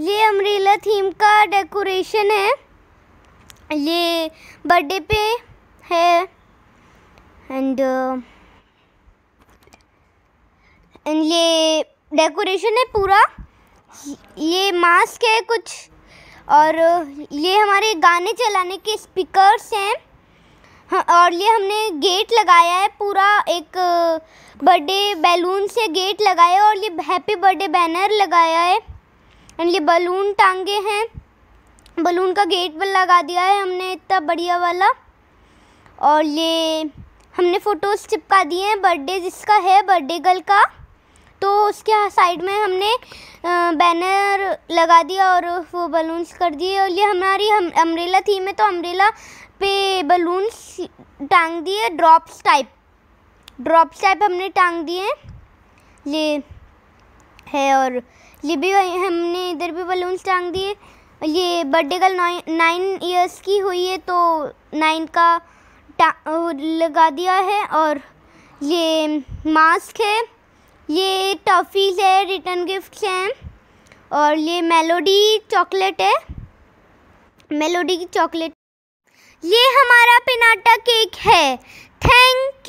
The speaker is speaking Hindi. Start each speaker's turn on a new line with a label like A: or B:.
A: ये अमरीला थीम का डेकोरेशन है ये बर्थडे पे है एंड एंड ये डेकोरेशन है पूरा ये मास्क है कुछ और ये हमारे गाने चलाने के स्पीकर्स हैं हाँ, और ये हमने गेट लगाया है पूरा एक बर्थडे बैलून से गेट लगाया और ये हैप्पी बर्थडे बैनर लगाया है एंड ये बलून टांगे हैं बलून का गेट पर लगा दिया है हमने इतना बढ़िया वाला और ये हमने फ़ोटोज़ चिपका दिए हैं बर्थडे जिसका है बर्थडे गर्ल का तो उसके साइड में हमने बैनर लगा दिया और वो बलून्स कर दिए और ये हमारी हम अम्ब्रेला थीम है तो अम्ब्रेला पे बलून्स टांग दिए ड्रॉप्स टाइप ड्रॉप्स टाइप हमने टांग दिए ये है और ये भी हमने इधर भी बलून्स टांग दिए ये बर्थडे कल नाइन ईयर्स की हुई है तो नाइन का लगा दिया है और ये मास्क है ये टॉफ़ीज है रिटर्न गिफ्ट हैं और ये मेलोडी चॉकलेट है मेलोडी की चॉकलेट ये हमारा पिनाटा केक है थैंक